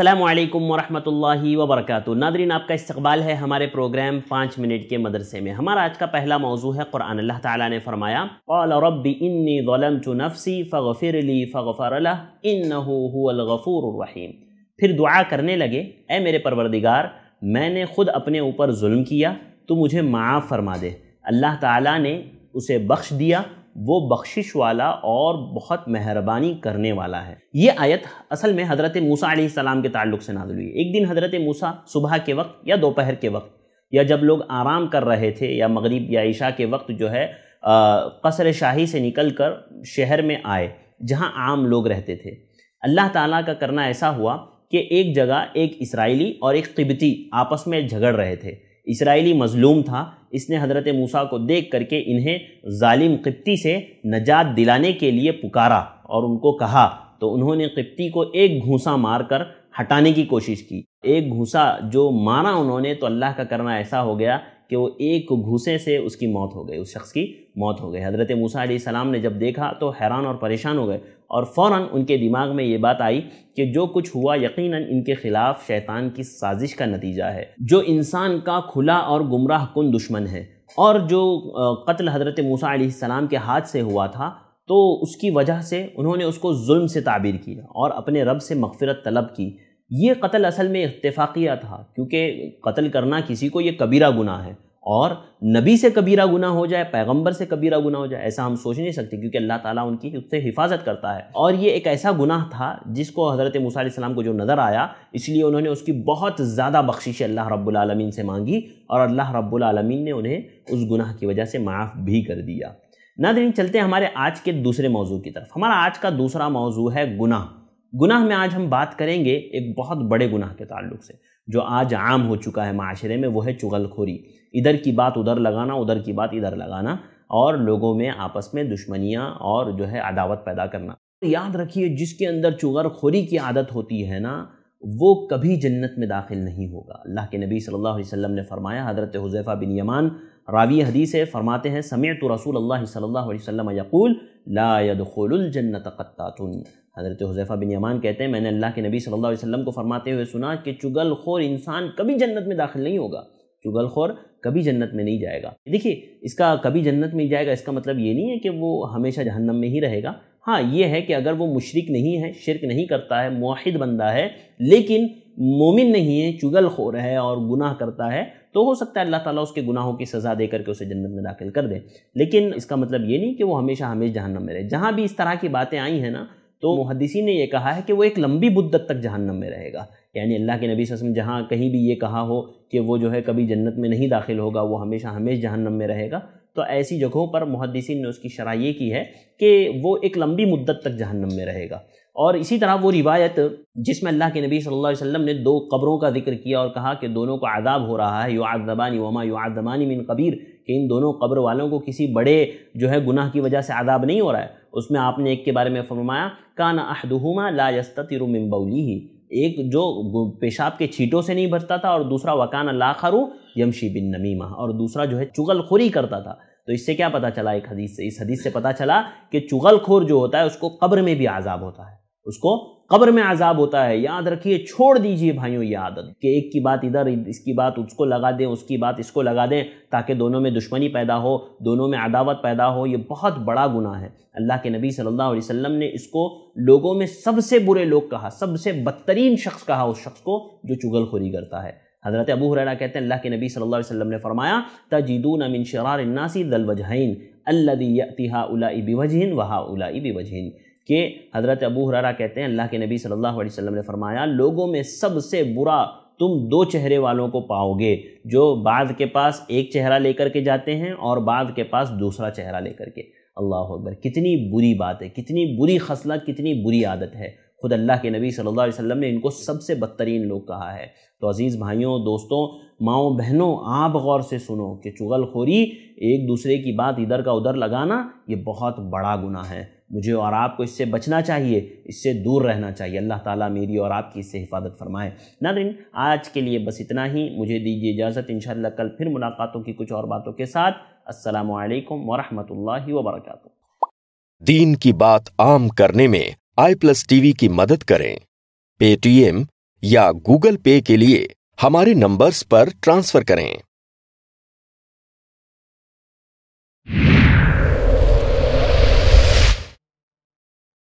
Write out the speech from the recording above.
अल्लाम वरम् वबरक नादरीन आपका इस्तबाल है हमारे प्रोग्राम पाँच मिनट के मदरसे में हमारा आज का पहला मौजू है कुरान अल्लाह ताला ने फरमाया इन्नी फ़िर फिर दुआ करने लगे ए मेरे परवरदिगार मैंने खुद अपने ऊपर जुल्म किया तो मुझे माफ़ फरमा दे अल्लाह ताला ने उसे बख्श दिया वो बख्शिश वाला और बहुत मेहरबानी करने वाला है ये आयत असल में हज़रत मूसा सलाम के ताल्लुक से नाजुल हुई एक दिन हज़रत मूसा सुबह के वक्त या दोपहर के वक्त या जब लोग आराम कर रहे थे या मगरिब या ईशा के वक्त जो है कसर शाही से निकल कर शहर में आए जहाँ आम लोग रहते थे अल्लाह ताला का करना ऐसा हुआ कि एक जगह एक इसराइली और एक तिब्बती आपस में झगड़ रहे थे इसराइली मजलूम था इसने हज़रत मूसा को देख करके इन्हें ालिम किप्ती से नजात दिलाने के लिए पुकारा और उनको कहा तो उन्होंने किप्ती को एक घूसा मार कर हटाने की कोशिश की एक घूसा जो मारा उन्होंने तो अल्लाह का करना ऐसा हो गया कि वो एक घूसे से उसकी मौत हो गई उस शख्स की मौत हो गई हज़रत मूसा सलाम ने जब देखा तो हैरान और परेशान हो गए और फ़ौर उनके दिमाग में ये बात आई कि जो कुछ हुआ यकीनन इनके ख़िलाफ़ शैतान की साजिश का नतीजा है जो इंसान का खुला और गुमराह कन दुश्मन है और जो कत्ल हज़रत मूसा सलाम के हाथ से हुआ था तो उसकी वजह से उन्होंने उसको जुल्म से ताबीर किया और अपने रब से मगफ़रत तलब की ये कत्ल असल में इतफाक़िया था क्योंकि कत्ल करना किसी को ये कबीरा गुना है और नबी से कबीरा गुना हो जाए पैगंबर से कबीरा गुना हो जाए ऐसा हम सोच नहीं सकते क्योंकि अल्लाह ताला उनकी उससे हिफाजत करता है और ये एक ऐसा गुनाह था जिसको हज़रत मूसा को जो नज़र आया इसलिए उन्होंने उसकी बहुत ज़्यादा बख्शिश अल्लाह रब्बुल से मांगी और अल्लाह रब्बुल ने उन्हें उस गुनाह की वजह से माफ़ भी कर दिया नादरीन चलते हमारे आज के दूसरे मौजू की तरफ हमारा आज का दूसरा मौजू है गुनाह गुनाह में आज हम बात करेंगे एक बहुत बड़े गुनाह के ताल्लुक से जो आज आम हो चुका है माशरे में वो है चुगलखोरी इधर की बात उधर लगाना उधर की बात इधर लगाना और लोगों में आपस में दुश्मनियाँ और जो है अदावत पैदा करना याद रखिए जिसके अंदर चुगलखोरी की आदत होती है ना वो कभी जन्नत में दाखिल नहीं होगा अल्लाह के नबी सल्लल्लाहु अलैहि वसल्लम ने फरमाया हज़रत हुजैफ़ा बिन यमान रावी हदीस है फरमाते हैं समय तो रसूल अल्लाह सल्लल्लाहु अलैहि वसल्लम यकूल लायदुलजन्नत कत्तातुन हज़रत हुजैफ़ा बिन यमान कहते हैं मैंने अल्लाह के नबी सल्लल्लाहु अलैहि वसल्लम को फरमाते हुए सुना कि चुगलखोर इंसान कभी जन्नत में दाखिल नहीं होगा चुगलखोर कभी जन्नत में नहीं जाएगा देखिए इसका कभी जन्नत में जाएगा इसका मतलब ये नहीं है कि वो हमेशा जहन्नम में ही रहेगा हाँ ये है कि अगर वो मुशरक नहीं है शिरक नहीं करता है माहिद बंदा है लेकिन मोमिन नहीं है चुगल खोर है और गुनाह करता है तो हो सकता है अल्लाह ताला उसके गुनाहों की सज़ा दे करके उसे जन्नत में दाखिल कर दे लेकिन इसका मतलब ये नहीं कि वो हमेशा हमेशा जहन्नम में रहे जहाँ भी इस तरह की बातें आई हैं ना तो मुहदसी ने यह कहा है कि वो एक लंबी बुद्दत तक जहन्नम में रहेगा यानी अल्लाह के नबी वसम जहाँ कहीं भी ये कहा हो कि वो जो है कभी जन्नत में नहीं दाखिल होगा वो हमेशा हमेशा जहन्नम में रहेगा तो ऐसी जगहों पर मुहदसिन ने उसकी शराह ये की है कि वो एक लंबी मुद्दत तक जहन्नम में रहेगा और इसी तरह वो रिवायत जिसमें अल्लाह के नबी सल्लल्लाहु अलैहि वसल्लम ने दो कब्रों का जिक्र किया और कहा कि दोनों को आदाब हो रहा है युआबानी वमा युआबानी मिन कबीर कि इन दोनों कब्र वालों को किसी बड़े जो है गुनाह की वजह से आदाब नहीं हो रहा है उसमें आपने एक के बारे में फरमाया कान अहदहुमा ला यस्ततिरु मिन बौली एक जो पेशाब के छीटों से नहीं भरता था और दूसरा वकान अल्लाह यमशी बिन नमीमा और दूसरा जो है चुगलखोरी करता था तो इससे क्या पता चला एक हदीस से इस हदीस से पता चला कि चुगलखोर जो होता है उसको कब्र में भी आज़ाब होता है उसको कब्र में आज़ाब होता है याद रखिए छोड़ दीजिए भाइयों ये आदत कि एक की बात इधर इसकी बात उसको लगा दें उसकी बात इसको लगा दें ताकि दोनों में दुश्मनी पैदा हो दोनों में अदावत पैदा हो ये बहुत बड़ा गुना है अल्लाह के नबी सल्लल्लाहु अलैहि वसल्लम ने इसको लोगों में सबसे बुरे लोग कहा सबसे बदतरीन शख्स कहा उस शख्स को जो चुगलखोरी करता है हज़रत अबू हुरैरा कहते हैं अल्लाह के नबी सल्लल्लाहु अलैहि वसल्लम ने फरमाया तजीदून मिन शरार नासी दल वजहन अल्लदी यतिहा उलाई बिवजहन वहा उलाई बिवजहन कि हज़रत अबू हरारा कहते हैं अल्लाह के नबी सल्लल्लाहु अलैहि वसल्लम ने फरमाया लोगों में सबसे बुरा तुम दो चेहरे वालों को पाओगे जो बाद के पास एक चेहरा लेकर के जाते हैं और बाद के पास दूसरा चेहरा लेकर के अल्लाह अकबर कितनी बुरी बात है कितनी बुरी खसलत कितनी बुरी आदत है खुद अल्लाह के नबी सल्लल्लाहु अलैहि वसल्लम ने इनको सबसे बदतरीन लोग कहा है तो अज़ीज़ भाइयों दोस्तों माओ बहनों आप गौर से सुनो कि चुगलखोरी एक दूसरे की बात इधर का उधर लगाना ये बहुत बड़ा गुना है मुझे और आपको इससे बचना चाहिए इससे दूर रहना चाहिए अल्लाह ताला मेरी और आपकी इससे हिफाजत फरमाए नादिन आज के लिए बस इतना ही मुझे दीजिए इजाज़त इन कल फिर मुलाकातों की कुछ और बातों के साथ असलकम वरहमल वबरक दीन की बात आम करने में आई प्लस टीवी की मदद करें पेटीएम या गूगल पे के लिए हमारे नंबर्स पर ट्रांसफर करें